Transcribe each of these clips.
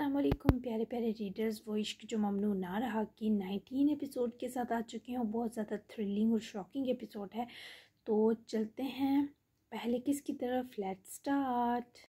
असलम प्यारे प्यारे रीडर्स वो इश्क जो ममनू ना रहा कि नाइनटीन एपिसोड के साथ आ चुके हैं बहुत ज़्यादा थ्रिलिंग और शॉकिंग एपिसोड है तो चलते हैं पहले किसकी तरफ लेट स्टार्ट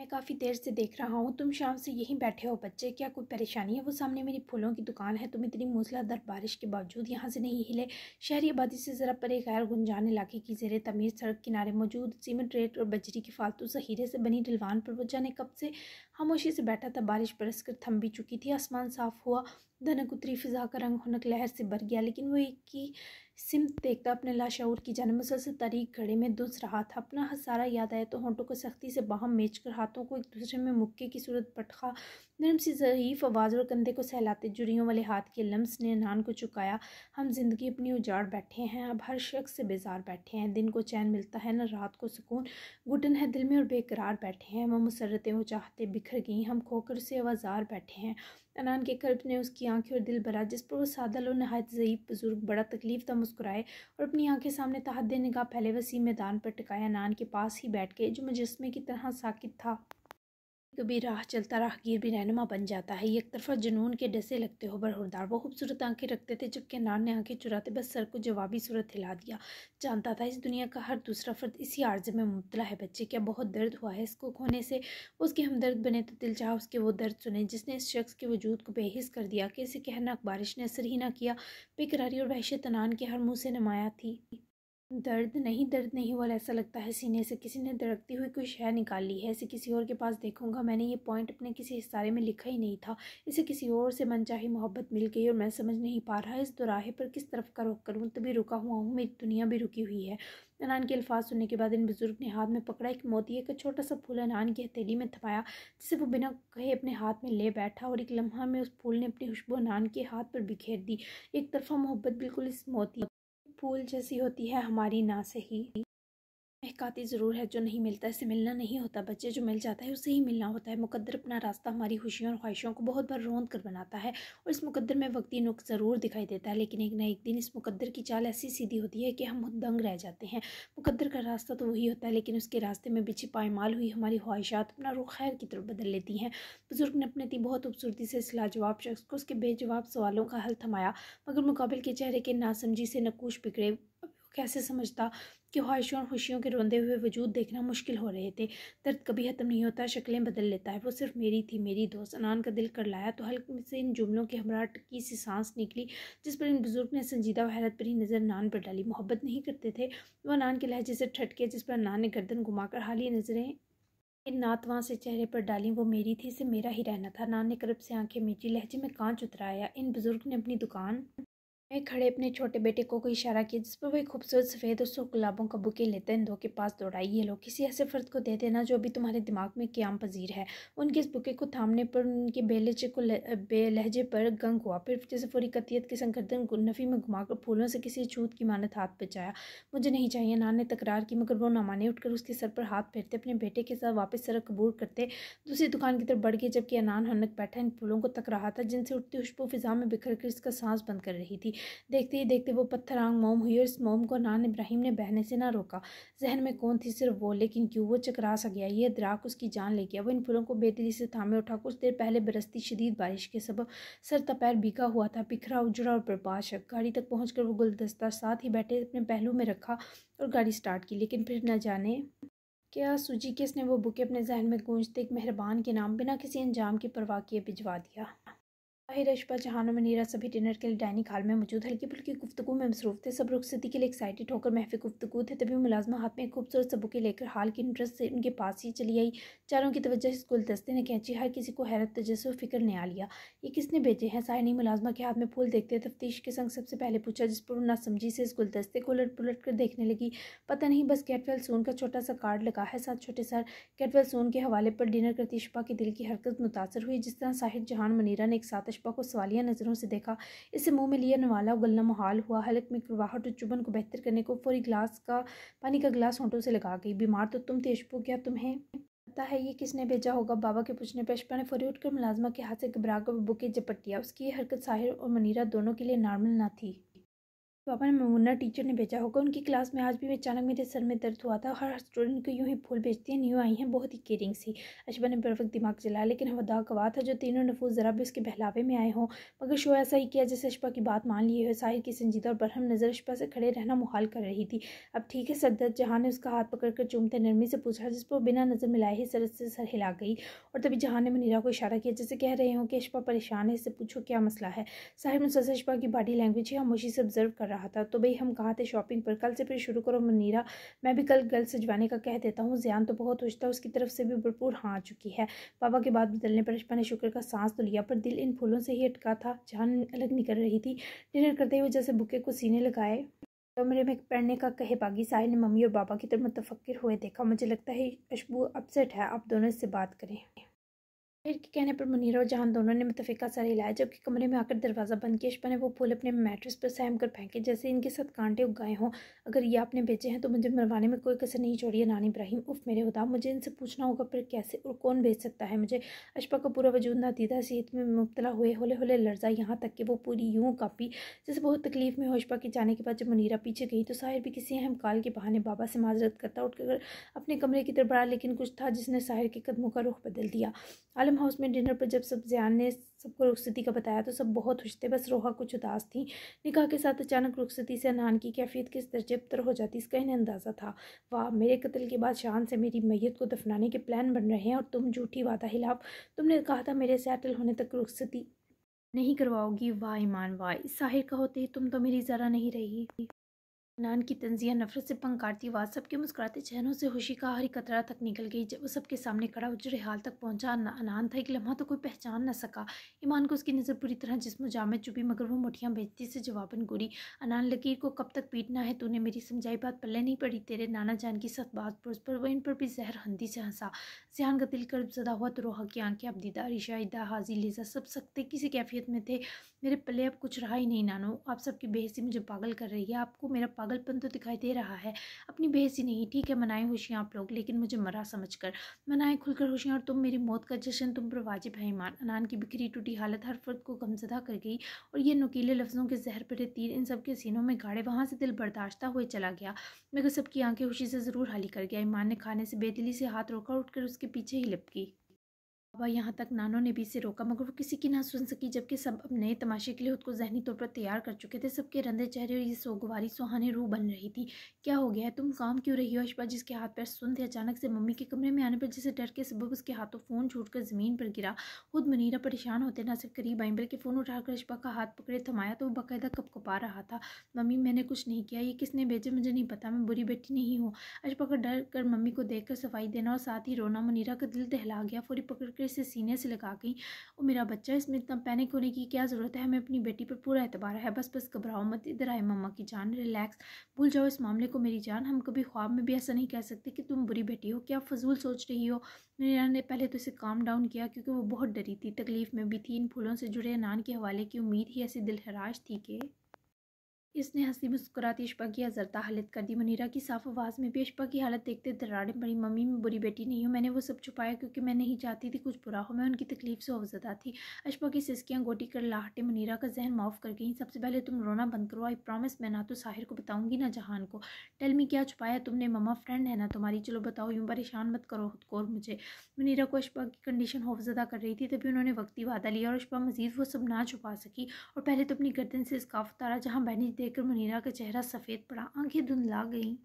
मैं काफ़ी देर से देख रहा हूँ तुम शाम से यहीं बैठे हो बच्चे क्या कोई परेशानी है वो सामने मेरी फूलों की दुकान है तुम इतनी मूसलाधार बारिश के बावजूद यहाँ से नहीं हिले शहरी आबादी से ज़रा परे गैर गुंजान इलाके की जेर तमीर सड़क किनारे मौजूद सीमेंट रेट और बजरी की फालतू जहीरे से बनी ढलवान पर वो जाने कब से खामोशी से बैठा था बारिश बरस कर थम भी चुकी थी आसमान साफ हुआ धनक उतरी फिजा का रंग हनक लहर से भर गया लेकिन वो एक ही सिमत देखता अपने लाशूर की जाने से तारीख घड़े में दुस रहा था अपना हसारा याद आया तो होंटों को सख्ती से बाहम मेच कर हाथों को एक दूसरे में मुक्के की सूरत पटखा नरम सी जहीफ आवाज़ और कंधे को सहलाते जुड़ियों वाले हाथ के लम्स ने नान को चुकाया हम जिंदगी अपनी उजाड़ बैठे हैं अब हर शख्स से बेजार बैठे हैं दिन को चैन मिलता है न रात को सुकून घुटन है दिल में और बेकरार बैठे हैं वह मुसरतें वो चाहते बिखर गई हम खोकर से आवाजार बैठे हैं अनान के कर्ब ने उसकी आंखें और दिल भरा जिस पर वो सादल और नहायत ज़यीब बुजुर्ग बड़ा तकलीफ था मुस्कुराए और अपनी आंखें सामने तहद निगाह पहले वसी मैदान पर टिकाए अनान के पास ही बैठ गए जो मुजस्मे की तरह साकित था तो भी राह चलता राहगीर भी रहनुमा बन जाता है एक तरफा जुनून के डसे लगते हो बरहुरदार वो खूबसूरत आंखें रखते थे जबकि नान ने आंखें चुराते बस सर को जवाबी सूरत हिला दिया जानता था इस दुनिया का हर दूसरा फर्द इसी आर्ज में मुबतला है बच्चे क्या बहुत दर्द हुआ है इसको खोने से उसके हमदर्द बने तो दिल चाह उसके वो दर्द सुने जिसने इस शख्स के वजूद को बेहिस कर दिया कि इसे कहना बारिश ने असर ही ना किया बेकरारी और वहशत तनान के हर मुँह से नमाया थी दर्द नहीं दर्द नहीं वाला ऐसा लगता है सीने से किसी ने दड़कती हुई कोई निकाल ली है इसे किसी और के पास देखूंगा मैंने ये पॉइंट अपने किसी हिस्सारे में लिखा ही नहीं था इसे किसी और से मनचाही मोहब्बत मिल गई और मैं समझ नहीं पा रहा इस दौराहे पर किस तरफ का रुख करूँ तभी रुका हुआ हूँ मेरी दुनिया भी रुकी हुई है अनान के अल्फाज सुनने के बाद इन बुज़ुर्ग ने हाथ में पकड़ा एक मोतिये का छोटा सा फूल अनान की हथेली में थपाया जिसे वो बिना कहे अपने हाथ में ले बैठा और एक लम्हा में उस फूल ने अपनी खुशबू अनान के हाथ पर बिखेर दी एक तरफा मोहब्बत बिल्कुल इस मोती फूल जैसी होती है हमारी ना सही काती ज़रूर है जो नहीं मिलता इसे मिलना नहीं होता बच्चे जो मिल जाता है उसे ही मिलना होता है मुकद्दर अपना रास्ता हमारी खुशियों और ख्वाहिशों को बहुत बार रोंद कर बनाता है और इस मुकद्दर में वक्ती नुक ज़रूर दिखाई देता है लेकिन एक ना एक दिन इस मुकद्दर की चाल ऐसी सीधी होती है कि हम दंग रह जाते हैं मुकद्दर का रास्ता तो वही होता है लेकिन उसके रास्ते में बिछे पायमाल हुई हमारी ख्वाहिशात अपना रुख खैर की तरफ बदल लेती हैं बुज़ुर्ग ने अपने दी बहुत खूबसूरती से इस लाजवाब शख्स को उसके बेजवाब सवालों का हल थमाया मगर मुकाबले के चेहरे के नासमझी से नकूश बिगड़े कैसे समझता कि ख्वाहिशों और खुशियों के रोंदे हुए वजूद देखना मुश्किल हो रहे थे दर्द कभी ख़त्म नहीं होता शक्लें बदल लेता है वो सिर्फ मेरी थी मेरी दोस्त अनान का दिल कर लाया तो हल्के से इन जुमलों के हमरा टकी सी सांस निकली जिस पर इन बुज़ुर्ग ने संजीदा वहरत पर ही नज़र नान पर डाली मोहब्बत नहीं करते थे वह नान के लहजे से ठटके जिस पर नान ने गर्दन घुमाकर हाली नज़रें इन नातवा से चेहरे पर डाली वो मेरी थी इसे मेरा ही रहना था नान ने करब से आंखें मीची लहजे में कांच उतराया इन बुज़ुर्ग ने अपनी दुकान मैं खड़े अपने छोटे बेटे को कोई इशारा किया जिस पर एक खूबसूरत सफ़ेद और सुख गुलाबों का बुके लेते दो के पास दौड़ाई ये लोग किसी ऐसे फ़र्द को दे देना जो अभी तुम्हारे दिमाग में क्याम पजीर है उनके इस बुके को थामने पर उनके बेलहजे को बेलहजे पर गंग हुआ फिर जैसे फोरी कतियत के संगर्दन नफ़ी में घुमाकर फूलों से किसी छूत की मानत हाथ बचाया मुझे नहीं चाहिए ना ने तकरार की मगर वो ना माने उठकर उसके सर पर हाथ फेरते अपने बेटे के साथ वापस सर कबूर करते दूसरी दुकान की तरफ बढ़ गए जबकि अनान हनक बैठा इन फूलों को तक रहा था जिनसे उठती खुशबू फिजा में बिखर कर इसका सांस बंद कर रही थी देखते ही देखते वो पत्थर आंग मोम हुई और इस मोम को नान इब्राहिम ने बहने से ना रोका जहन में कौन थी सिर्फ वो लेकिन क्यों वो चकरा सा गया ये द्राक उसकी जान ले गया वो इन फूलों को बेदिली से थामे उठा कुछ देर पहले बरसती शदीद बारिश के सबब सर तपैर बीका हुआ था बिखरा उजड़ा और बर्बाद गाड़ी तक पहुँच वो गुलदस्ता साथ ही बैठे अपने पहलू में रखा और गाड़ी स्टार्ट की लेकिन फिर न जाने क्या सूजी किसने वो बुके अपने जहन में गूंजते एक मेहरबान के नाम बिना किसी अंजाम की परवाह किए भिजवा दिया आहिर अशबा जहान और मनीरा सभी डिनर के लिए डाइनिंग हाल में मौजूद हल्की फुल्की गुफ्तु में मसरूफ थे सब रुखसती के लिए एक्साइटेड होकर महफी गुफ्तु थे तभी मुलाजमा हाथ में खूबसूरत सबूके लेकर हाल की इंटरेस्ट से उनके पास ही चली आई चारों की तवज्जो इस गुलदस्ते ने खींची हर किसी को हैरत तजस्व फिक्र ने आ लिया ये किसने भेजे हैं सायनी मुलाजमा के हाथ में फूल देखते तफ्तीश के संग सबसे पहले पूछा जिस पर ना समझी से इस गुलदस्ते को उलट पुलट कर देखने लगी पता नहीं बस कैटवेल सोन का छोटा सा कार्ड लगा है साथ छोटे सर कैटवेल सोन के हवाले पर डिनर करती शबा के दिल की हरकत मुतासर हुई जिस तरह साहिर जहान मनीरा ने एक साथ पुष्पा को सवालिया नज़रों से देखा इसे मुंह में लिए नवाला गलना मुहाल हुआ हलक में करवाहट और चुभन को बेहतर करने को फौरी ग्लास का पानी का गिलास होंटों से लगा गई बीमार तो तुम थे खुशबू क्या तुम्हें पता है ये किसने भेजा होगा बाबा के पूछने पर अशपा ने फौरी उठकर मुलाजमा के हाथ से घबरा कर बुके झपट लिया उसकी ये हरकत साहिर और मनीरा दोनों के लिए नॉर्मल ना थी पापा ने मुन्ना टीचर ने भेजा होगा उनकी क्लास में आज भी अचानक मेरे सर में दर्द हुआ था हर स्टूडेंट को यूँ ही फूल भेजती हैं न्यू आई हैं बहुत ही केयरिंग सी अशबा ने बेवक दिमाग चलाया लेकिन वदा गवा था जो तीनों नफूज़ ज़रा भी उसके बहलावे में आए हों मगर शो ऐसा ही किया जैसे अशबा की बात मान ली है साहिर की संजीदा और बरहम नज़र अशबा से खड़े रहना मुहाल कर रही थी अब ठीक है सरदर्द जहाँ ने उसका हाथ पकड़ कर चूमते नरमी से पूछा जिस पर बिना नज़र मिलाए ही सरद से सर हिला गई और तभी जहाँ ने मनीरा को इशारा किया जैसे कह रहे हों कि अशबा परेशान है इससे पूछो क्या मसला है साहिर मुसलसल अशबा की बॉडी लैंग्वेज है उसी से ऑब्जर्व कर रहा रहा था तो भाई हम कहाँ थे शॉपिंग पर कल से फिर शुरू करो मनीरा मैं भी कल गर्ल सजवाने का कह देता हूँ ज्यान तो बहुत खुश था उसकी तरफ से भी भरपूर हाँ आ चुकी है पापा की बात बदलने पर रिश्पा ने शुक्र का सांस तो लिया पर दिल इन फूलों से ही अटका था जान अलग निकल रही थी डिनर करते हुए जैसे बुके को सीने लगाए कमरे में पढ़ने का कहे बागी साहिर ने मम्मी और बाबा की तरफ मुतफक्र हुए देखा मुझे लगता है अशबू अपसेट है आप दोनों से बात करें फिर के कहने पर मुनीर और जहान दोनों ने मुतफिका सर हिलाया जबकि कमरे में आकर दरवाज़ा बंद किया शपा ने वो फूल अपने मैट्रेस पर सहम कर फेंके जैसे इनके साथ कांटे उगाए हों अगर ये आपने बेचे हैं तो मुझे मरवाने में कोई कसर नहीं छोड़ी है नानी इब्राहिम उफ मेरे खुदा मुझे इनसे पूछना होगा पर कैसे और कौन बेच सकता है मुझे अशपा का पूरा वजूद दीदा सेहत में मुबतला हुए होले होले लर्जा यहाँ तक कि वो पूरी यूँ कापी जैसे बहुत तकलीफ में हो अशपा के जाने के बाद जब मुनीरा पीछे गई तो साहिर भी किसी अहम काल के बहाने बाबा से माजरत करता उठकर अपने कमरे की तरफ बढ़ा लेकिन कुछ था जिसने साहिर के कदमों का रुख बदल दिया फार्म हाउस में डिनर पर जब सब जयान ने सबको रुखसती का बताया तो सब बहुत खुश थे बस रोहा कुछ उदास थी निकाह के साथ अचानक रुखसती से अनहान की कैफियत किस दर्जे पर हो जाती इसका इन्हें अंदाज़ा था वाह मेरे कत्ल के बाद शान से मेरी मैयत को दफनाने के प्लान बन रहे हैं और तुम झूठी वादा हिलाफ तुमने कहा था मेरे सेटल होने तक रुखसती नहीं करवाओगी वाह ईमान वाह इस साहिर का होते ही तुम तो मेरी ज़रा नहीं रही नान की तंजिया नफरत से पंकारती आवाज़ सबके मुस्कुराते चेहरों से खुशी का हरी कतरा तक निकल गई जब वो सबके सामने खड़ा उजरे हाल तक पहुंचा नान था एक लम्हा तो कोई पहचान न सका ईमान को उसकी नज़र पूरी तरह जिसम जामे चुपी मगर वो मुठियाँ बेचती से जवाबन गुरी अनान लकीर को कब तक पीटना है तूने मेरी समझाई बात पल्ले नहीं पड़ी तेरे नाना जान की सख्त बात पर उस पर वह इन पर भी जहर हंदी से हंसा जहान का दिल कर्ब सदा हुआ तो रोहा की आंखें अब दीदार इशाइदा हाजी लेजा सब सकते किसी कैफियत में थे मेरे पले अब कुछ रहा ही नहीं नानो आप सबकी बेहसी मुझे पागल कर रही है आपको मेरा पागलपन तो दिखाई दे रहा है अपनी बेहसी नहीं ठीक है मनाए होशियाँ आप लोग लेकिन मुझे मरा समझ कर मनाए खुलकर होशियाँ और तुम मेरी मौत का जश्न तुम पर वाजिब है ईमान अनान की बिखरी टूटी हालत हर फर्द को गमजदा कर गई और ये नुकीले लफ्ज़ों के जहर पर तीर इन सब के सीनों में गाड़े वहाँ से दिल बर्दाश्त हुए चला गया मेरे सबकी आंखें खुशी से ज़रूर हाली कर गया ईमान ने खाने से बेदिली से हाथ रोका उठकर उसके पीछे ही लिपकी वह यहाँ तक नानों ने भी इसे रोका मगर वो किसी की ना सुन सकी जबकि सब अब नए तमाशे के लिए खुद को जहनी तौर पर तैयार कर चुके थे सबके रंधे चेहरे और ये सोगवारी सुहाने रूह बन रही थी क्या हो गया है तुम काम क्यों रही हो अशबा जिसके हाथ पैर सुन थे अचानक से मम्मी के कमरे में आने पर जिसे डर के सबब उसके हाथों फ़ोन छूटकर ज़मीन पर गिरा खुद मनीरा परेशान होते ना सिर्फ करीब आई बल्कि फ़ोन उठाकर अशबा का हाथ पकड़े थमाया तो वो बाकायदा कपकपा रहा था मम्मी मैंने कुछ नहीं किया ये किसने भेजे मुझे नहीं पता मैं बुरी बेटी नहीं हूँ अशबा का डर कर मम्मी को कर सफाई देना और साथ ही रोना मनीरा का दिल दहला गया फौरी पकड़ के से सीने से लगा गई और मेरा बच्चा इसमें इतना पैनिक होने की क्या ज़रूरत है हमें अपनी बेटी पर पूरा एतबार है बस बस घबराओ मत इधर आए मम्मा की जान रिलैक्स भूल जाओ इस मामले को मेरी जान हम कभी ख्वाब में भी ऐसा नहीं कह सकते कि तुम बुरी बेटी हो क्या फजूल सोच रही हो नान ने पहले तो इसे काम डाउन किया क्योंकि वो बहुत डरी थी तकलीफ़ में भी थी इन फूलों से जुड़े नान के हवाले की उम्मीद ही ऐसी दिलहराश थी कि इसने हंसी मुस्कुराती इश्पा की हजरता हालत कर दी मुनीरा की साफ आवाज़ में भी इश्पा की हालत देखते दराड़े मेरी मम्मी में बुरी बेटी नहीं हूँ मैंने वो सब छुपाया क्योंकि मैं नहीं चाहती थी कुछ बुरा हो मैं उनकी तकलीफ से अवजदा थी अशपा की सिस्कियाँ गोटी कर लाहटे मुनीरा का जहन माफ़ कर गई सबसे पहले तुम रोना बंद करो आई प्रॉमिस मैं ना तो साहिर को बताऊँगी ना जहान को टेल मी क्या छुपाया तुमने ममा फ्रेंड है ना तुम्हारी चलो बताओ यूँ परेशान मत करो खुद को और मुझे मुनीरा को अशपा की कंडीशन हौफजदा कर रही थी तभी उन्होंने वक्ती वादा लिया और अशपा मजीद वो सब ना छुपा सकी और पहले तो अपनी गर्दन से इसका उतारा जहाँ बहनी देखकर मुनीरा का चेहरा सफ़ेद पड़ा आंखें धुंधला गईं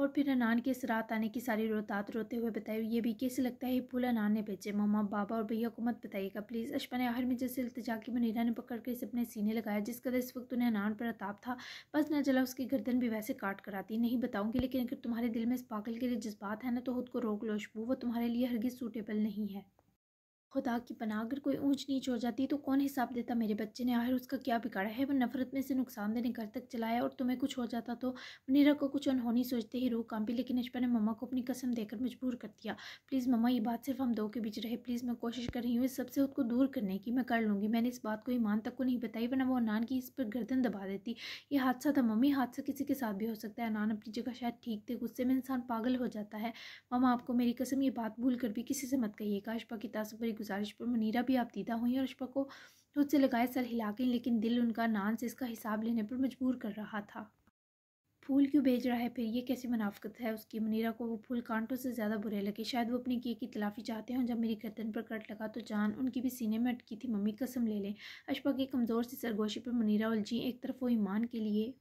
और फिर अनान के रात आने की सारी रोतात रोते हुए बताई ये भी कैसे लगता है पुल अनान ने बेचे मम्मा बाबा और भैया को मत बताइएगा प्लीज़ अशपा ने आखिर में जैसे इल्तजा की मुनीरा ने पकड़ कर इसे अपने सीने लगाया जिस कदर इस वक्त उन्हें अनान पर अताप था बस न चला उसकी गर्दन भी वैसे काट कराती नहीं बताऊंगी लेकिन अगर तुम्हारे दिल में इस पागल के लिए जज्बात है ना तो खुद को रोक लो अशबू वो तुम्हारे लिए हरगिज़ सूटेबल नहीं है खुदा की पनाह अगर कोई ऊंच नीच हो जाती तो कौन हिसाब देता मेरे बच्चे ने आखिर उसका क्या बिगाड़ा है वो नफरत में से नुकसान देने घर तक चलाया और तुम्हें कुछ हो जाता तो मुनीरा को कुछ अनहोनी सोचते ही काम कांपी लेकिन अशपा ने मम्मा को अपनी कसम देकर मजबूर कर दिया प्लीज़ मम्मा ये बात सिर्फ हम दो के बीच रहे प्लीज़ मैं कोशिश कर रही हूँ इस सबसे खुद को दूर करने की मैं कर लूँगी मैंने इस बात को ईमान तक को नहीं बताई वरना वो अनान की इस पर गर्दन दबा देती ये हादसा था मम्मी हादसा किसी के साथ भी हो सकता है अनान अपनी जगह शायद ठीक थे गुस्से में इंसान पागल हो जाता है मम्मा आपको मेरी कसम ये बात भूल कर भी किसी से मत कहिएगा अशपा की तस्वीर गुजारिश पर मुनीरा भी आप दीदा हुई और रिश्पा को खुद से लगाए सर हिला गई लेकिन दिल उनका नान से इसका हिसाब लेने पर मजबूर कर रहा था फूल क्यों भेज रहा है फिर ये कैसी मुनाफ्त है उसकी मुनीरा को वो फूल कांटों से ज़्यादा बुरे लगे शायद वो अपने किए की तलाफ़ी चाहते हैं जब मेरी गर्दन पर कट लगा तो जान उनकी भी सीने में अटकी थी मम्मी कसम ले लें अशफा की कमज़ोर सी सरगोशी पर मुनीरा उलझी एक तरफ वो ईमान के लिए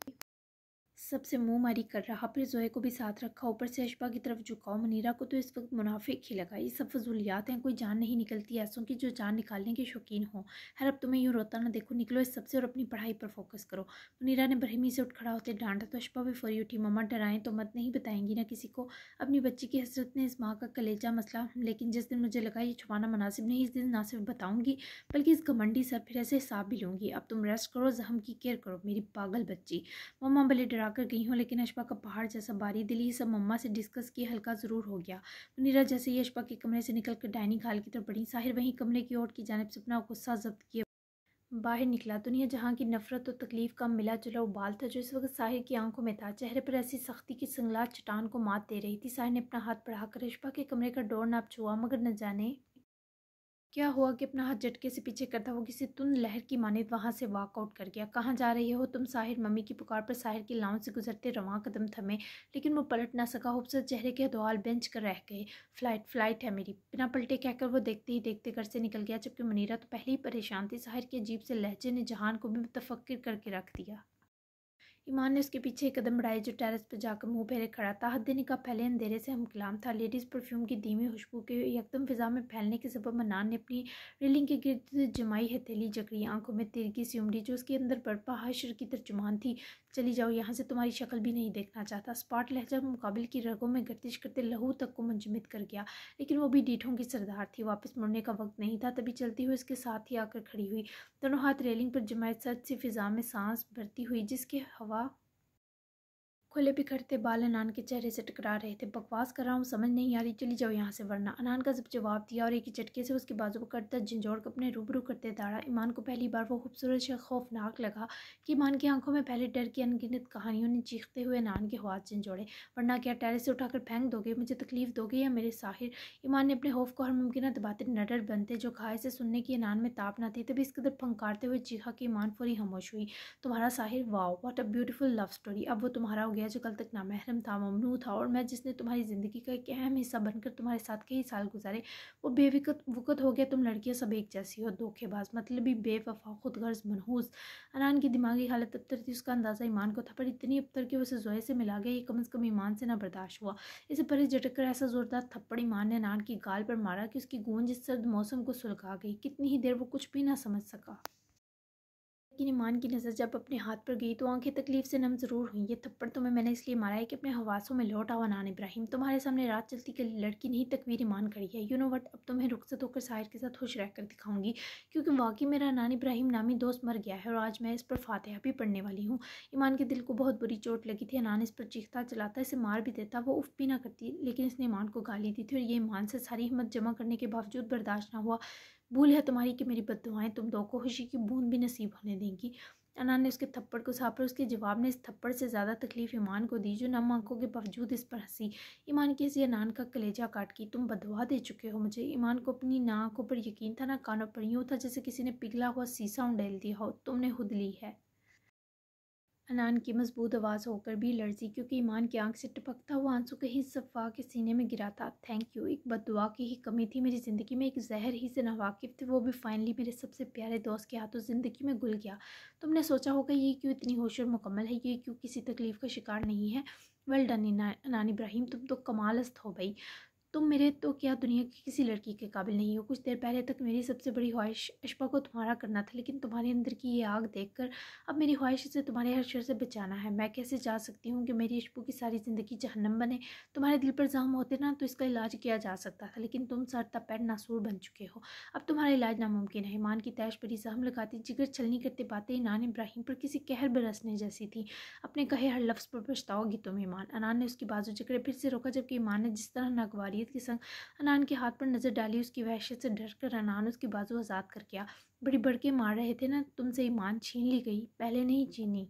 सबसे मुंह मारी कर रहा फिर जोहे को भी साथ रखा ऊपर से अशबा की तरफ झुकाओ मनीरा को तो इस वक्त मुनाफिक ही लगा ये सब फजूलियात हैं कोई जान नहीं निकलती ऐसों की जो जान निकालने के शौकीन हो हर अब तुम्हें यूँ रोता ना देखो निकलो इस सबसे और अपनी पढ़ाई पर फोकस करो मुनीरा ने बरहमी से उठ खड़ा होते डांटा तो अशबा भी फरी उठी ममा डराएं तो मत नहीं बताएंगी ना किसी को अपनी बच्ची की हसरत ने इस माँ का कलेजा मसला लेकिन जिस दिन मुझे लगा ये छुपाना मुनासिब नहीं इस दिन ना सिर्फ बताऊँगी बल्कि इस घमंडी सर फिर ऐसे हिसाब भी लूँगी अब तुम रेस्ट करो जहम की केयर करो मेरी पागल बच्ची ममा भले डरा कर गई हूँ लेकिन अशपा का पहाड़ जैसा बारी दिली सब मम्मा से डिस्कस किए हल्का ज़रूर हो गया मुनीरा जैसे ही अशपा के कमरे से निकल कर डाइनिंग हाल की तरफ बढ़ी साहिर वहीं कमरे की ओर की जानब से अपना गुस्सा जब्त किए बाहर निकला दुनिया तो जहाँ की नफरत और तकलीफ का मिला जुला उबाल था जो इस वक्त साहिर की आंखों में था चेहरे पर ऐसी सख्ती की संगलात चट्टान को मात दे रही थी साहिर ने अपना हाथ बढ़ाकर अशपा के कमरे का डोर नाप छुआ मगर न जाने क्या हुआ कि अपना हाथ झटके से पीछे करता वो किसी तुन लहर की मानित वहाँ से वॉकआउट कर गया कहाँ जा रहे हो तुम साहिर मम्मी की पुकार पर साहिर की लाउन से गुजरते रवा कदम थमे लेकिन वो पलट ना सका खूबसूरत चेहरे के दुआल बेंच कर रह गए फ्लाइट फ्लाइट है मेरी बिना पलटे कहकर वो देखते ही देखते घर से निकल गया जबकि मनीरा तो पहले ही परेशान थी साहिर के अजीब से लहजे ने जहान को भी मुतफक्र करके रख दिया ईमान ने उसके पीछे कदम बढ़ाए जो टेरेस पर जाकर मुंह फेरे खड़ा था हद का फैले अंधेरे से हम कलाम था लेडीज़ परफ्यूम की धीमी खुशबू के यकदम फिजा में फैलने के सबब मनान ने अपनी रेलिंग के गिरद जमाई हथेली जकड़ी आंखों में तिरकी सी उमड़ी जो उसके अंदर बर्पा हशर की तर्जुमान थी चली जाओ यहाँ से तुम्हारी शक्ल भी नहीं देखना चाहता स्पॉट लहजा मुकाबिल की रगों में गर्दिश करते लहू तक को मंजमद कर गया लेकिन वो भी डीठों की सरदार थी वापस मुड़ने का वक्त नहीं था तभी चलती हुई उसके साथ ही आकर खड़ी हुई दोनों हाथ रेलिंग पर जमाए सच सी फिजा में सांस भरती हुई जिसके हवा 들 खोले बिखरते बाल अनान के चेहरे से टकरा रहे थे बकवास कर रहा हूँ समझ नहीं आ रही चली जाओ यहाँ से वरना अनान का जब जवाब दिया और एक ही झटके से उसके बाजू को कटता झंझोड़ कर अपने रूबरू करते दाड़ा ईमान को पहली बार वो खूबसूरत शख्स खौफनाक लगा कि ईमान की आंखों में पहले डर की अनगिनत कहानियों ने चीखते हुए अनान के हाथ झंझोड़े वरना क्या टेरेस से उठाकर फेंक दोगे मुझे तकलीफ दोगे या मेरे साहिर ईमान ने अपने खौफ को हर मुमकिन दबाते नडर बनते जो खाए से सुनने की अनान में ताप ना थी तभी इस कदर फंकारते हुए चीखा कि ईमान फोरी खामोश हुई तुम्हारा Sahir wow what a beautiful love story अब वो तुम्हारा हो गया मेरा जो कल तक तो नामहरम था ममनू था और मैं जिसने तुम्हारी ज़िंदगी का एक अहम हिस्सा बनकर तुम्हारे साथ कई साल गुजारे वो बेविकत वक़त हो गया तुम लड़कियाँ सब एक जैसी हो धोखेबाज मतलब भी बेवफा खुद गर्ज मनहूस अनान की दिमागी हालत अबतर थी उसका अंदाज़ा ईमान को था पर इतनी अबतर कि उसे जोए से मिला गया ये कम अज़ कम ईमान से ना बर्दाश्त हुआ इसे परे झटक कर ऐसा ज़ोरदार थप्पड़ ईमान ने अनान की गाल पर मारा कि उसकी गूंज इस सर्द मौसम को सुलगा गई कितनी ही देर वो कुछ भी ना समझ सका लेकिन ईमान की नज़र जब अपने हाथ पर गई तो आंखें तकलीफ से नम ज़रूर हुई ये थप्पड़ तुम्हें मैंने इसलिए मारा है कि अपने हवासों में लौट आओ नान इब्राहिम तुम्हारे सामने रात चलती के लड़की नहीं तकवीर ईमान खड़ी है यू नो वट अब तुम्हें रुखसत होकर साहिर के साथ खुश रहकर दिखाऊंगी क्योंकि वाकई मेरा नान इब्राहिम नामी दोस्त मर गया है और आज मैं इस पर फातहा भी पढ़ने वाली हूँ ईमान के दिल को बहुत बुरी चोट लगी थी नान इस पर चीखता चलाता इसे मार भी देता वो उफ भी ना करती लेकिन इसने ईमान को गाली दी थी और ये ईमान से सारी हिम्मत जमा करने के बावजूद बर्दाश्त ना हुआ भूल है तुम्हारी कि मेरी बदवाएँ तुम दो को खुशी की बूंद भी नसीब होने देंगी अनान ने उसके थप्पड़ को सहा पर उसके जवाब ने इस थप्पड़ से ज़्यादा तकलीफ ईमान को दी जो नम आंखों के बावजूद इस पर हंसी ईमान की हंसी अनान का कलेजा काट की तुम बदवा दे चुके हो मुझे ईमान को अपनी ना आंखों पर यकीन था ना कानों पर यूँ था जैसे किसी ने पिघला हुआ सीसा उंडेल दिया हो तुमने खुद ली है अनान की मजबूत आवाज़ होकर भी लर्जी क्योंकि ईमान की आंख से टपकता हुआ आंसू कहीं सफ़ा के सीने में गिरा था थैंक यू एक बदुआ की ही कमी थी मेरी ज़िंदगी में एक जहर ही से नवाकिफ थे वो भी फाइनली मेरे सबसे प्यारे दोस्त के हाथों ज़िंदगी में घुल गया तुमने सोचा होगा ये क्यों इतनी होश और मुकम्मल है ये क्यों किसी तकलीफ़ का शिकार नहीं है वेल डन अनान इब्राहिम तुम तो कमालस्त हो भाई तुम तो मेरे तो क्या दुनिया की किसी लड़की के काबिल नहीं हो कुछ देर पहले तक मेरी सबसे बड़ी ख्वाहिश अशफा को तुम्हारा करना था लेकिन तुम्हारे अंदर की ये आग देखकर अब मेरी ख्वाहिश इसे तुम्हारे हर शर से बचाना है मैं कैसे जा सकती हूँ कि मेरी अशफू की सारी ज़िंदगी जहनम बने तुम्हारे दिल पर जाम होते ना तो इसका इलाज किया जा सकता था लेकिन तुम सर पैर नासूर बन चुके हो अब तुम्हारा इलाज नामुमकिन है ईमान की तैश पर जहम लगाती जिगर छलनी करते बातें इनान इब्राहिम पर किसी कहर बरसने जैसी थी अपने कहे हर लफ्ज़ पर पछताओगी तुम ईमान अनान ने उसकी बाजू जकड़े फिर से रोका जबकि ईमान ने जिस तरह नागवारी खालिद के संग अनान के हाथ पर नज़र डाली उसकी वहशत से डर कर अनान उसकी बाजू आज़ाद कर गया बड़ी बड़के मार रहे थे ना तुमसे ईमान छीन ली गई पहले नहीं छीनी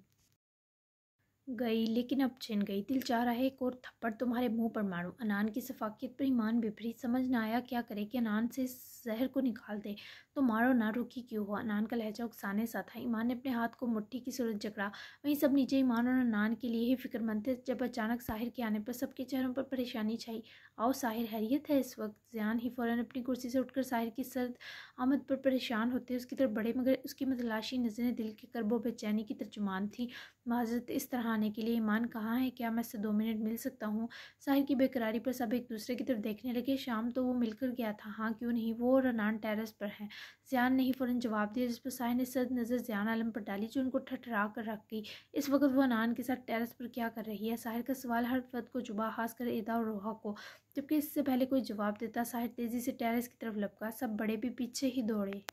गई लेकिन अब छिन गई दिल चाह रहा है एक और थप्पड़ तुम्हारे मुंह पर मारो अनान की सफाकियत पर ईमान विपरीत समझ ना आया क्या करे कि अनान से जहर को निकाल दे तो मारो ना रुकी क्यों हुआ अनान का लहजा उकसाने सा था ईमान ने अपने हाथ को मुट्ठी की सूरत जकड़ा वहीं सब नीचे ईमान और अनान के लिए ही फिक्रमंद थे जब अचानक साहिर के आने पर सबके चेहरों पर परेशानी छाई आओ साहिर हैरियत है इस वक्त जियान ही फ़ौरन अपनी कुर्सी से उठकर साहिर की सर्द आमद पर परेशान होते उसकी तरफ बड़े मगर उसकी मतलाशी नजरें दिल के करबो बेचैनी की तर्जुमान थी माजरत इस तरह आने के लिए ईमान कहाँ है क्या मैं इससे दो मिनट मिल सकता हूँ साहिर की बेकरारी पर सब एक दूसरे की तरफ देखने लगे शाम तो वो मिलकर गया था हाँ क्यों नहीं वो रनान टेरेस पर है जियान ने ही फ़ौरन जवाब दिया जिस पर साहिर ने सर नज़र जियान आलम पर डाली जो उनको ठठरा कर रख गई इस वक्त वो अनान के साथ टेरेस पर क्या कर रही है साहिर का सवाल हर फर्द को जुबा कर एदा और रोहा को जबकि इससे पहले कोई जवाब देता साहिर तेज़ी से टेरेस की तरफ लपका सब बड़े भी पीछे ही दौड़े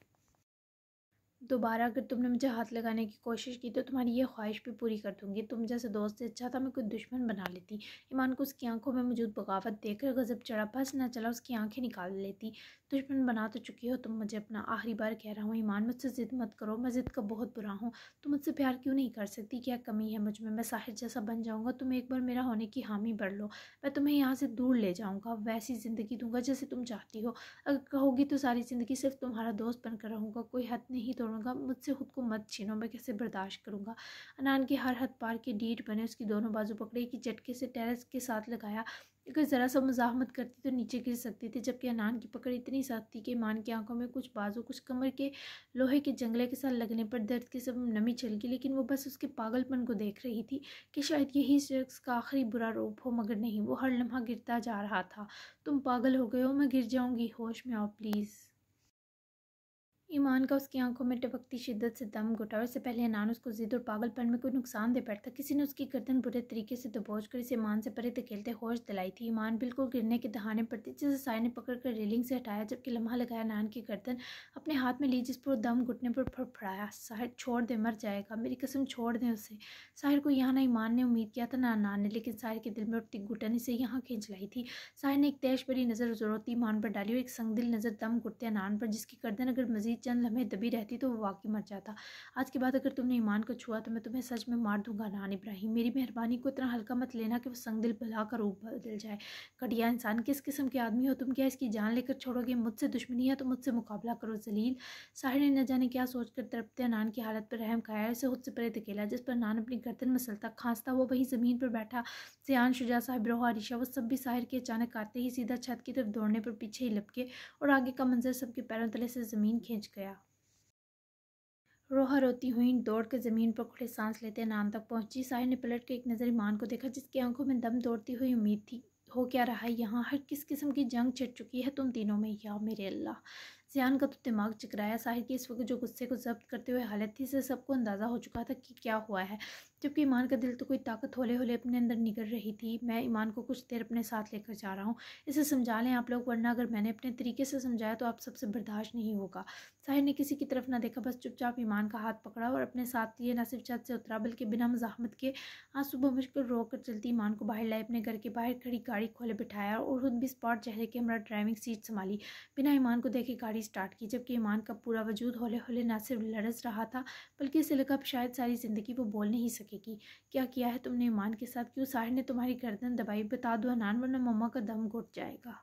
दोबारा अगर तुमने मुझे हाथ लगाने की कोशिश की तो तुम्हारी ये ख्वाहिश भी पूरी कर दूंगी तुम जैसे दोस्त से अच्छा था मैं कोई दुश्मन बना लेती ईमान को उसकी आंखों में मौजूद बगावत देखकर गजब चढ़ा बस ना चला उसकी आंखें निकाल लेती दुश्मन बना तो चुकी हो तुम मुझे अपना आखिरी बार कह रहा हूँ ईमान मुझसे ज़िद मत करो मैं ज़िद का बहुत बुरा हूँ तुम मुझसे प्यार क्यों नहीं कर सकती क्या कमी है मुझ में मैं साहिर जैसा बन जाऊँगा तुम एक बार मेरा होने की हामी भर लो मैं तुम्हें यहाँ से दूर ले जाऊँगा वैसी ज़िंदगी दूंगा जैसे तुम चाहती हो अगर कहोगी तो सारी ज़िंदगी सिर्फ तुम्हारा दोस्त बनकर रहूँगा कोई हद नहीं तोड़ करूँगा मुझसे ख़ुद को मत छीनो मैं कैसे बर्दाश्त करूँगा अनान के हर हथ पार के डीट बने उसकी दोनों बाजू पकड़े कि झटके से टेरेस के साथ लगाया अगर ज़रा सा मजामत करती तो नीचे गिर सकती थी जबकि अनान की पकड़ इतनी सख्त थी कि मान की आंखों में कुछ बाजू कुछ कमर के लोहे के जंगले के साथ लगने पर दर्द के सब नमी चल गई लेकिन वो बस उसके पागलपन को देख रही थी कि शायद यही शख्स का आखिरी बुरा रूप हो मगर नहीं वो हर लम्हा गिरता जा रहा था तुम पागल हो गए हो मैं गिर जाऊँगी होश में आओ प्लीज़ ईमान का उसकी आंखों में टपकती शिद्दत से दम घुटा और इससे पहले हनान उसको जिद और पागलपन में कोई नुकसान दे बैठता किसी ने उसकी गर्दन बुरे तरीके से दबोच कर इसे ईमान से परे धकेलते होश दिलाई थी ईमान बिल्कुल गिरने के दहाने पर थी जिसे साय ने पकड़ कर रेलिंग से हटाया जबकि लम्हा लगाया नान की गर्दन अपने हाथ में ली जिस पर दम घुटने पर फड़फड़ाया साहिर छोड़ दे मर जाएगा मेरी कसम छोड़ दें उसे साहिर को यहाँ ना ईमान ने उम्मीद किया था ना नान ने लेकिन साहिर के दिल में उठती घुटन इसे यहाँ खींच लाई थी साहिर ने एक तेज भरी नज़र जरूरत ईमान पर डाली और एक संगदिल नज़र दम घुटते नान पर जिसकी गर्दन अगर मजीद चंद लम्हे दबी रहती तो वो वाकई मर जाता आज के बाद अगर तुमने ईमान को छुआ तो मैं तुम्हें सच में मार दूंगा नान इब्राहिम मेरी मेहरबानी को इतना हल्का मत लेना कि वो दिल भला का रूप बदल जाए घटिया इंसान किस किस्म के आदमी हो तुम क्या इसकी जान लेकर छोड़ोगे मुझसे दुश्मनी है तो मुझसे मुकाबला करो जलील साहिर ने न जाने क्या सोचकर तड़पते नान की हालत पर रहम खाया उसे खुद से परे धकेला जिस पर नान अपनी गर्दन में सलता खांसता वो वहीं ज़मीन पर बैठा सियान शुजा साहब रोहा रिशा वो सब भी साहिर के अचानक आते ही सीधा छत की तरफ दौड़ने पर पीछे ही लपके और आगे का मंजर सबके पैरों तले से ज़मीन खींच पहुंच गया रोहा रोती हुई दौड़ के ज़मीन पर खुले सांस लेते नाम तक पहुंची साहिर ने पलट के एक नज़र ईमान को देखा जिसकी आंखों में दम दौड़ती हुई उम्मीद थी हो क्या रहा है यहाँ हर किस किस्म की जंग छिट चुकी है तुम तीनों में या मेरे अल्लाह सियान का तो दिमाग चिकराया साहिर की इस वक्त जो गुस्से को जब्त करते हुए हालत थी से सबको अंदाज़ा हो चुका था कि क्या हुआ है जबकि ईमान का दिल तो कोई ताकत होले होले अपने अंदर निकल रही थी मैं ईमान को कुछ देर अपने साथ लेकर जा रहा हूँ इसे समझा लें आप लोग वरना अगर मैंने अपने तरीके से समझाया तो आप सबसे बर्दाश्त नहीं होगा साहिर ने किसी की तरफ ना देखा बस चुपचाप ईमान का हाथ पकड़ा और अपने साथ लिए ना सिर्फ छत से उतरा बल्कि बिना मजामत के आज सुबह मुश्किल रो कर चलती ईमान को बाहर लाए अपने घर के बाहर खड़ी गाड़ी खोले बिठाया और खुद भी स्पॉट चेहरे के हमारा ड्राइविंग सीट संभाली बिना ईमान को देखे गाड़ी स्टार्ट की जबकि ईमान का पूरा वजूद हौले हौले ना सिर्फ लड़स रहा था बल्कि इसे लगा शायद सारी ज़िंदगी वो बोल नहीं सकेगी क्या किया है तुमने ईमान के साथ क्यों साहिर ने तुम्हारी गर्दन दबाई बता दो अनान वरना मम्मा का दम घुट जाएगा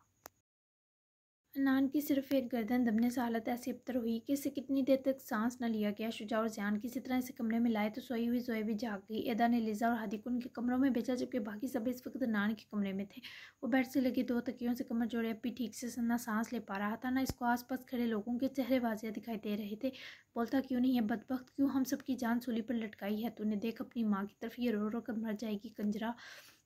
अनान की सिर्फ एक गर्दन दबने से हालत ऐसी अबतर हुई कि इसे कितनी देर तक सांस न लिया गया शुजा और जयान किसी तरह इसे कमरे में लाए तो सोई हुई जोए भी झाग गई एदा ने लिजा और हादी को उनके कमरों में भेजा जबकि बाकी सब इस वक्त नान के कमरे में थे वो बेड से लगी दो तकियों से कमर जोड़े अब ठीक से ना सांस ले पा रहा था ना इसको पास खड़े लोगों के चेहरे वाजिया दिखाई दे रहे थे बोलता क्यों नहीं है बदबक क्यों हम सबकी जान सूली पर लटकाई है तूने देख अपनी माँ की तरफ ये रो रो कर मर जाएगी कंजरा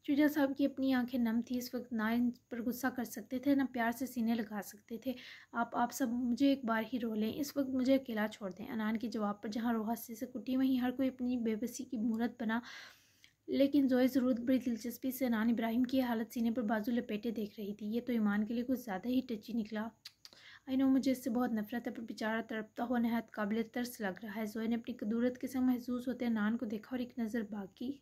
शुजा साहब की अपनी आंखें नम थी इस वक्त ना इन पर गुस्सा कर सकते थे ना प्यार से सीने लगा सकते थे आप आप सब मुझे एक बार ही रो लें इस वक्त मुझे अकेला छोड़ दें अनान के जवाब पर जहाँ रोहा से कुटी वहीं हर कोई अपनी बेबसी की मूर्त बना लेकिन जोए ज़रूरत बड़ी दिलचस्पी से अनान इब्राहिम की हालत सीने पर बाजू लपेटे देख रही थी ये तो ईमान के लिए कुछ ज़्यादा ही टची निकला आई नो मुझे इससे बहुत नफरत है पर बेचारा तड़पता हुआ नहायत काबिल तरस लग रहा है जोए ने अपनी कदूरत के संग महसूस होते नान को देखा और एक नज़र बाकी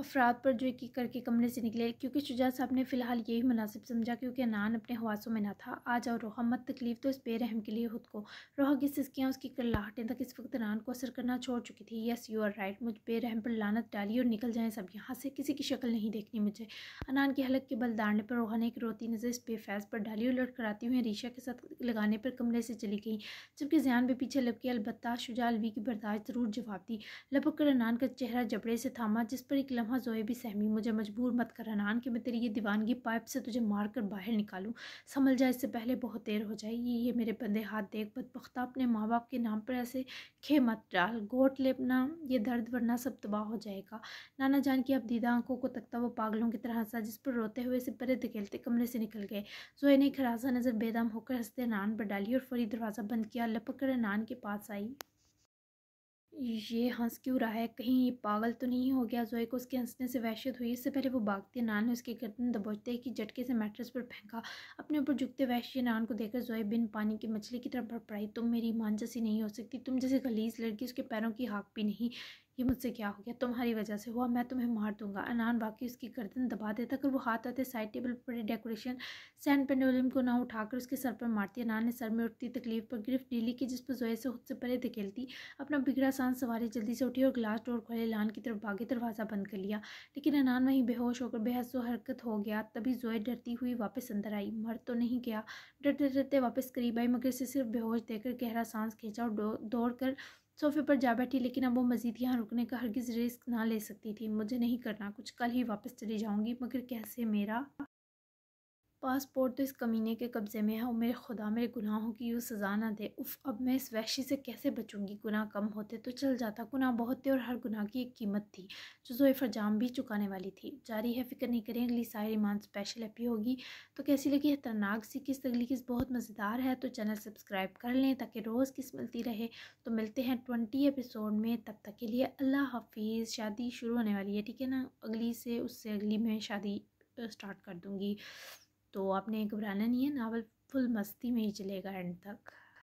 अफराद पर जो एक करके कमरे से निकले क्योंकि शुजा साहब ने फ़िलहाल यही मुनासिब समझा क्योंकि नान अपने हवासों में ना था आ जाओ रोहा मत तकलीफ़ तो इस बेरहम के लिए खुद को रोहा की सिस्कियाँ उसकी कल्लाहटें तक इस वक्त नान को असर करना छोड़ चुकी थी यस यू आर राइट मुझ बेरहम पर लानत डाली और निकल जाएँ सब यहाँ से किसी की शक्ल नहीं देखनी मुझे अनान की हलक के बल दाड़ने पर रोहा ने एक रोती नज़र इस बेफैज पर डाली और लटकराती हुई रीशा के साथ लगाने पर कमरे से चली गई जबकि जयान भी पीछे लपकी अलबत्ता शुजा अलवी की बर्दाश्त ज़रूर जवाब दी लपक कर अनान का चेहरा जबड़े से थामा जिस पर एक लम्हा जोए भी सहमी मुझे मजबूर मत कर रनान कि मैं तेरी ये दीवानगी पाइप से तुझे मार कर बाहर निकालूँ समझ जाए इससे पहले बहुत देर हो जाए ये ये मेरे बंदे हाथ देख बदपख्ता अपने माँ बाप के नाम पर ऐसे खे मत डाल गोट ले अपना ये दर्द वरना सब तबाह हो जाएगा नाना जान की अब दीदा आंखों को तकता वो पागलों की तरह हंसा जिस पर रोते हुए से परे धकेलते कमरे से निकल गए जोए ने खरासा नज़र बेदम होकर हंसते नान पर डाली और फरी दरवाज़ा बंद किया लपक कर नान के पास आई ये हंस क्यों रहा है कहीं ये पागल तो नहीं हो गया जोए को उसके हंसने से वहशत हुई इससे पहले वो भागते नान ने उसके गर्दन दबोचते कि झटके से मैट्रेस पर फेंका अपने ऊपर झुकते वहशी नान को देखकर जोए बिन पानी की मछली की तरफ भर पड़ाई तुम मेरी ईमान जैसी नहीं हो सकती तुम जैसे गलीज लड़की उसके पैरों की हाक भी नहीं ये मुझसे क्या हो गया तुम्हारी वजह से हुआ मैं तुम्हें मार दूंगा अनान बाकी उसकी गर्दन दबा देता कर वो हाथ आते साइड टेबल पर डेकोरेशन सैन पेंडोलियम को ना उठाकर उसके सर पर मारती अनान ने सर में उठती तकलीफ पर गिरफ्त डीली की जिस पर जोए से खुद से परे धकेलती अपना बिगड़ा सांस सवारी जल्दी से उठी और ग्लास डोर खोले लान की तरफ भागे दरवाज़ा बंद कर लिया लेकिन अनान वहीं बेहोश होकर बेहद हरकत हो गया तभी जोए डरती हुई वापस अंदर आई मर तो नहीं गया डरते डरते वापस करीब आई मगर इसे सिर्फ बेहोश देकर गहरा सांस खींचा और दौड़ कर सोफ़े पर जा बैठी लेकिन अब वो मज़ीद यहाँ रुकने का हरगिज़ रिस्क ना ले सकती थी मुझे नहीं करना कुछ कल ही वापस चली जाऊँगी मगर कैसे मेरा पासपोर्ट तो इस कमीने के कब्ज़े में है और मेरे खुदा मेरे गुनाहों की यूँ सज़ा ना दे उफ़ अब मैं इस वैशी से कैसे बचूंगी गुनाह कम होते तो चल जाता गुनाह बहुत थे और हर गुनाह की एक कीमत थी जो जोए फरजाम भी चुकाने वाली थी जारी है फिक्र नहीं करें अगली सारी ईमान स्पेशल एपी होगी तो कैसी लगी है तरनाक सी किस अगली किस बहुत मज़ेदार है तो चैनल सब्सक्राइब कर लें ताकि रोज़ किस मिलती रहे तो मिलते हैं ट्वेंटी एपिसोड में तब तक के लिए अल्लाह हाफिज़ शादी शुरू होने वाली है ठीक है ना अगली से उससे अगली मैं शादी स्टार्ट कर दूँगी तो आपने घबराना नहीं है नावल फुल मस्ती में ही चलेगा एंड तक